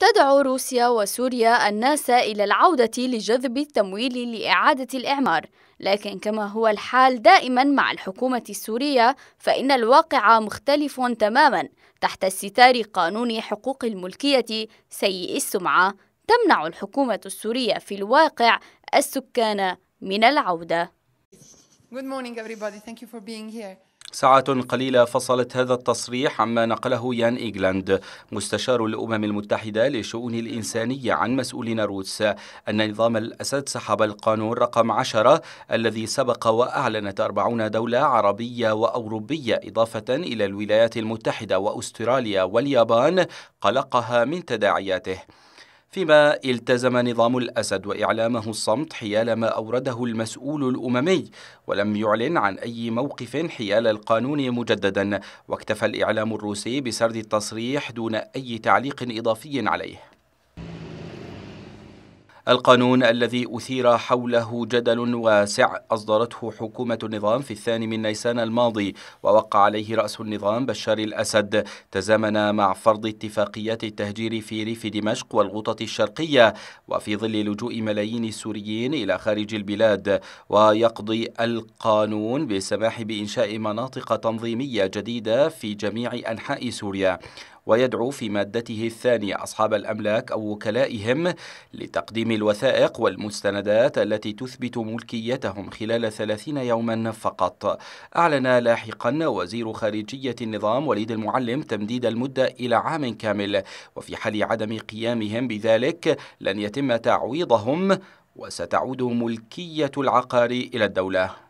تدعو روسيا وسوريا الناس إلى العودة لجذب التمويل لإعادة الإعمار، لكن كما هو الحال دائما مع الحكومة السورية فإن الواقع مختلف تماما تحت ستار قانون حقوق الملكية سيء السمعة تمنع الحكومة السورية في الواقع السكان من العودة. Good morning everybody. Thank you for being here. ساعات قليلة فصلت هذا التصريح عما نقله يان إيجلاند مستشار الأمم المتحدة لشؤون الإنسانية عن مسؤولين روس أن نظام الأسد سحب القانون رقم 10 الذي سبق وأعلنت 40 دولة عربية وأوروبية إضافة إلى الولايات المتحدة وأستراليا واليابان قلقها من تداعياته فيما التزم نظام الأسد وإعلامه الصمت حيال ما أورده المسؤول الأممي ولم يعلن عن أي موقف حيال القانون مجددا واكتفى الإعلام الروسي بسرد التصريح دون أي تعليق إضافي عليه القانون الذي أثير حوله جدل واسع أصدرته حكومة النظام في الثاني من نيسان الماضي ووقع عليه رأس النظام بشار الأسد تزامن مع فرض اتفاقيات التهجير في ريف دمشق والغوطة الشرقية وفي ظل لجوء ملايين السوريين إلى خارج البلاد ويقضي القانون بالسماح بإنشاء مناطق تنظيمية جديدة في جميع أنحاء سوريا ويدعو في مادته الثانية أصحاب الأملاك أو وكلائهم لتقديم الوثائق والمستندات التي تثبت ملكيتهم خلال 30 يوما فقط أعلن لاحقا وزير خارجية النظام وليد المعلم تمديد المدة إلى عام كامل وفي حال عدم قيامهم بذلك لن يتم تعويضهم وستعود ملكية العقار إلى الدولة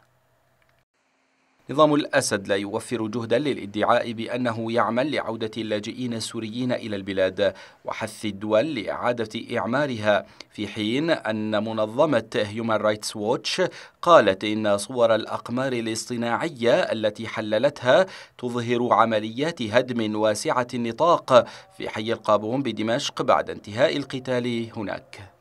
نظام الأسد لا يوفر جهدا للادعاء بأنه يعمل لعودة اللاجئين السوريين إلى البلاد وحث الدول لإعادة إعمارها في حين أن منظمة هيومان رايتس ووتش قالت إن صور الأقمار الاصطناعية التي حللتها تظهر عمليات هدم واسعة النطاق في حي القابون بدمشق بعد انتهاء القتال هناك